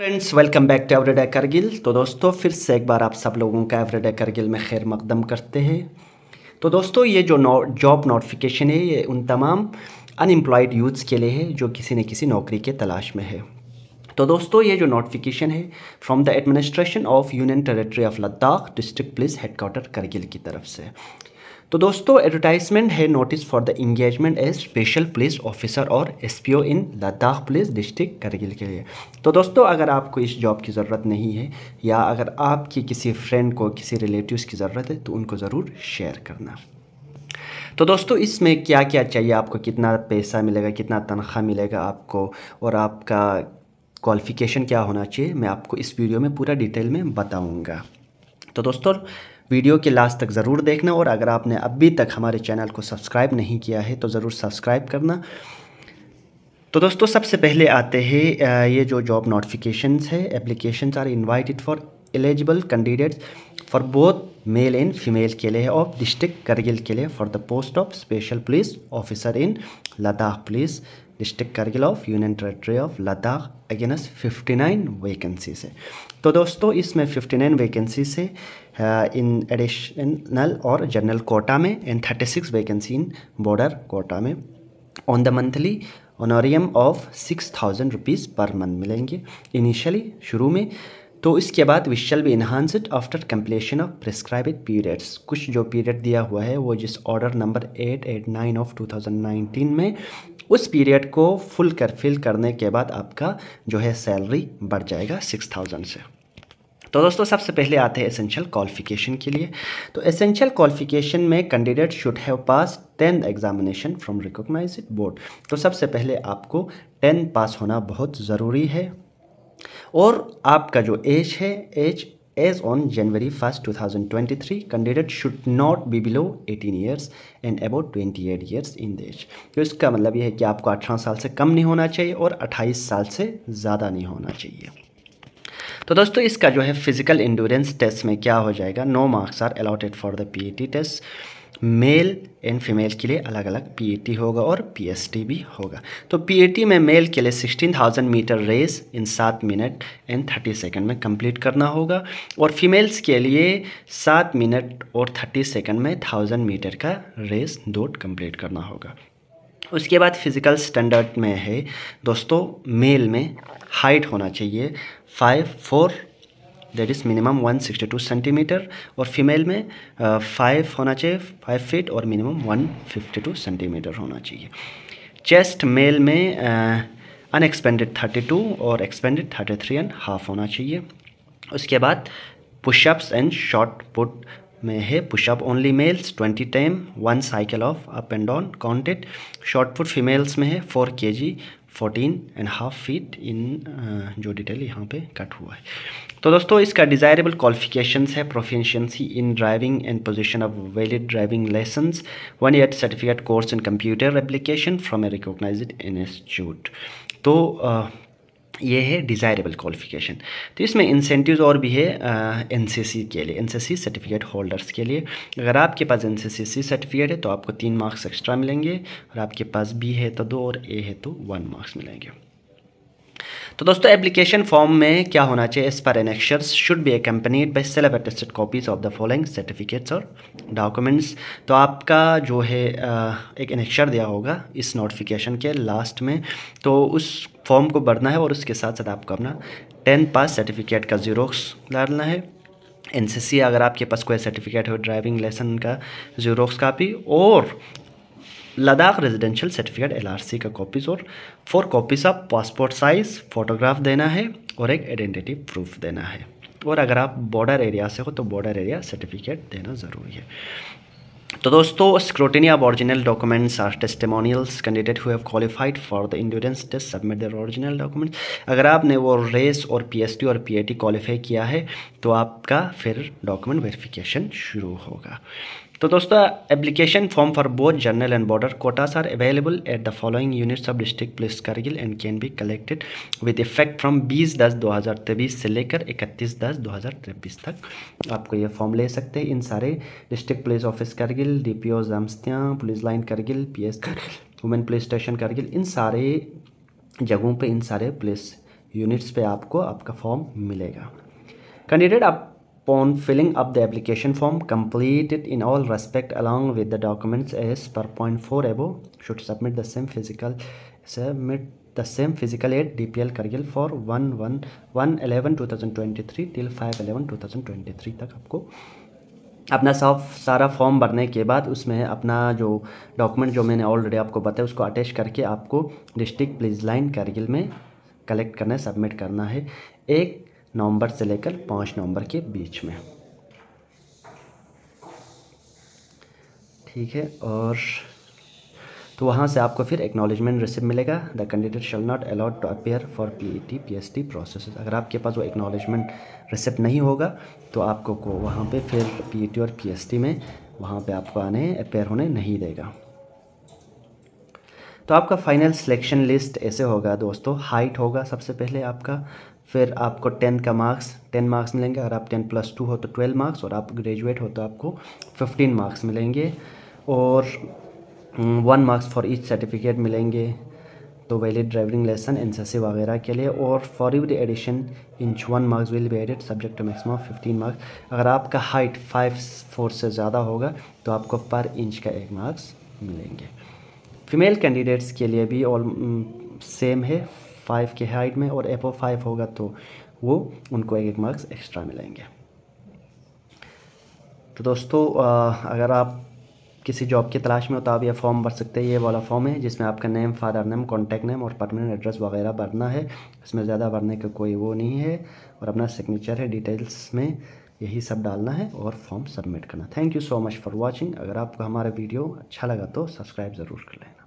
friends welcome back to everyday Kargil तो दोस्तों फिर से एक बार आप सब लोगों का एवरेडे करगिल में खैर मकदम करते हैं तो दोस्तों ये जो जॉब नोटिफिकेशन है ये उन तमाम अनएम्प्लॉयड यूथ्स के लिए है जो किसी न किसी नौकरी के तलाश में है तो दोस्तों ये जो नोटिफिकेशन है from the administration of union territory of Ladakh district police headquarter Kargil की तरफ से तो दोस्तों एडवर्टाइजमेंट है notice for the engagement as special police officer और as in Ladakh police district Kargil के लिए तो दोस्तों अगर आपको इस जॉब की ज़रूरत नहीं है या अगर आपकी किसी फ्रेंड को किसी रिलेटिव्स की ज़रूरत है तो उनको ज़रूर शेयर करना तो दोस्तों इसमें क्या क्या चाहिए आपको कितना पैसा मिलेगा कितना तनख्वाह मिलेगा आपको और आपका क्वालिफ़िकेशन क्या होना चाहिए मैं आपको इस वीडियो में पूरा डिटेल में बताऊँगा तो दोस्तों वीडियो के लास्ट तक ज़रूर देखना और अगर आपने अभी तक हमारे चैनल को सब्सक्राइब नहीं किया है तो ज़रूर सब्सक्राइब करना तो दोस्तों सबसे पहले आते हैं ये जो जॉब नोटिफिकेशंस है application are invited for eligible candidates for both male and female के लिए और डिस्ट्रिक्ट करगिल के लिए for the post of special police officer in Ladakh police district Kargil of union territory of Ladakh against nine vacancy है तो दोस्तों इसमें फिफ्टी नाइन वैकेंसी से इन एडिशनल और जनरल कोटा में and six vacancy in border quota में on the monthly ऑनोरियम of six thousand rupees per month मिलेंगे initially शुरू में तो इसके बाद वी शल भी enhance it after completion of prescribed periods कुछ जो पीरियड दिया हुआ है वो जिस order number eight eight nine of two thousand nineteen में उस पीरियड को फुल कर फिल करने के बाद आपका जो है सैलरी बढ़ जाएगा सिक्स थाउजेंड से तो दोस्तों सबसे पहले आते हैं एसेंशियल क्वालिफिकेशन के लिए तो एसेंशियल क्वालिफिकेशन में candidate should have pass tenth examination from recognise board तो सबसे पहले आपको टेंथ पास होना बहुत ज़रूरी है और आपका जो एज है age age on January first 2023 candidate should not be below eighteen years and about eight years in देश तो इसका मतलब यह है कि आपको अठारह साल से कम नहीं होना चाहिए और अट्ठाईस साल से ज़्यादा नहीं होना चाहिए तो दोस्तों इसका जो है फिजिकल इंडोरेंस टेस्ट में क्या हो जाएगा no marks are allotted for the T test male and female के लिए अलग अलग पी होगा और पी भी होगा तो पी में मेल के लिए 16,000 मीटर रेस इन सात मिनट एंड 30 सेकंड में कंप्लीट करना होगा और फीमेल्स के लिए सात मिनट और 30 सेकंड में 1000 मीटर का रेस दौड़ कंप्लीट करना होगा उसके बाद फिज़िकल स्टैंडर्ड में है दोस्तों मेल में हाइट होना चाहिए five four that is minimum 162 centimetre और फीमेल में फाइव uh, होना चाहिए फाइव फीट और मिनिमम 152 सेंटीमीटर होना चाहिए चेस्ट मेल में अनएक्सपेंडेड uh, 32 और एक्सपेंडेड 33 एंड हाफ होना चाहिए उसके बाद पुशअप्स एंड शॉर्ट पुट में है push up only males twenty time one cycle of up and down counted short put females में है four K G fourteen and half feet in जो डिटेल यहाँ पे कट हुआ है तो दोस्तों इसका डिज़ायरेबल क्वालिफिकेशंस है proficiency in driving and position of valid driving licence one year certificate course in computer application from a recognise institute तो uh, ये है डिज़ायरेबल क्वालिफिकेशन तो इसमें इंसेंटिव और भी है एन के लिए एन सर्टिफिकेट होल्डर्स के लिए अगर आपके पास एन सर्टिफिकेट है तो आपको तीन मार्क्स एक्स्ट्रा मिलेंगे और आपके पास बी है तो दो और ए है तो वन मार्क्स मिलेंगे तो दोस्तों एप्लीकेशन फॉर्म में क्या होना चाहिए इस पर annexures should be accompanied by self attested copies of the following certificates और डॉक्यूमेंट्स तो आपका जो है एक एनेक्शर दिया होगा इस नोटिफिकेशन के लास्ट में तो उस फॉर्म को भरना है और उसके साथ साथ आपको अपना टेंथ पास सर्टिफिकेट का जीरोक्स डालना है एन अगर आपके पास कोई सर्टिफिकेट हो ड्राइविंग लाइसेंस का जीरोक्स कापी और लद्दाख रेजिडेंशियल सर्टिफिकेट एलआरसी का कॉपीज़ और four copies of passport size photograph देना है और एक आइडेंटिटी प्रूफ देना है और अगर आप बॉर्डर एरिया से हो तो बॉर्डर एरिया सर्टिफिकेट देना ज़रूरी है तो दोस्तों scrutiny of original documents or testimonials candidate who qualified for the endurance test submit their original documents अगर आपने वो रेस और पीएसटी और पीएटी क्वालिफाई किया है तो आपका फिर डॉक्यूमेंट वेरिफिकेशन शुरू होगा तो दोस्तों application form for both general and border quotas are available at the following units of district police Kargil and can be collected with effect from 20 दस 2023 से लेकर 31 दस 2023 तक आपको ये फॉर्म ले सकते हैं इन सारे district police office Kargil D P O police line Kargil P S Kargil women police station Kargil इन सारे जगहों पर इन सारे पुलिस यूनिट्स पर आपको आपका फॉर्म मिलेगा कैंडिडेट आप upon filling up the application form complete it in all respect along with the documents as per point 4 above should submit the same physical submit the same physical aid DPL Kargil for 11 one one eleven two thousand twenty three till तक आपको अपना सब सारा form भरने के बाद उसमें अपना जो डॉक्यूमेंट जो मैंने ऑलरेडी आपको बताया उसको अटैच करके आपको डिस्ट्रिक्ट पुलिस लाइन कारगिल में कलेक्ट करना है सबमिट करना है एक नवंबर से लेकर पाँच नवंबर के बीच में ठीक है और तो वहाँ से आपको फिर एक्नॉलेजमेंट रिसिप्ट मिलेगा the candidate shall not allowed to appear for P E T P S T process अगर आपके पास वो एक्नॉलेजमेंट रिसिप्ट नहीं होगा तो आपको को वहाँ पे फिर पी ई टी और पी एस टी में वहाँ पे आपको आने अपेयर होने नहीं देगा तो आपका फाइनल सिलेक्शन लिस्ट ऐसे होगा दोस्तों हाइट होगा सबसे पहले आपका फिर आपको टेंथ का मार्क्स टेन मार्क्स मिलेंगे अगर आप टेन प्लस टू हो तो ट्वेल्व मार्क्स और आप ग्रेजुएट हो तो आपको फिफ्टीन मार्क्स मिलेंगे और one marks for each certificate मिलेंगे तो वैलिड ड्राइविंग लेसन एन वगैरह के लिए और for every addition inch one marks will be added subject to maximum fifteen marks अगर आपका हाइट फाइव फोर से ज़्यादा होगा तो आपको पर इंच का एक मार्क्स मिलेंगे फीमेल कैंडिडेट्स के लिए भी ऑल सेम है फाइव के हाइट में और एपो फाइव होगा तो वो उनको एक एक मार्क्स एक्स्ट्रा मिलेंगे तो दोस्तों अगर आप किसी जॉब की तलाश में हो तो आप यह फॉर्म भर सकते हैं ये वाला फॉर्म है जिसमें आपका name father name contact name और परमानेंट एड्रेस वगैरह भरना है इसमें ज़्यादा भरने का कोई वो नहीं है और अपना सिग्नेचर है डिटेल्स में यही सब डालना है और फॉर्म सबमिट करना thank you so much for watching अगर आपको हमारा वीडियो अच्छा लगा तो सब्सक्राइब ज़रूर कर लेना